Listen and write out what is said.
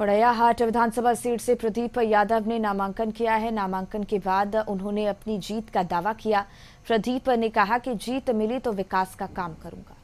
पड़ैयाहाट विधानसभा seat से प्रदीप यादव ने नामांकन किया है नामांकन के बाद उन्होंने अपनी जीत का दावा किया प्रदीप ने कहा कि जीत मिली तो विकास का काम करूंगा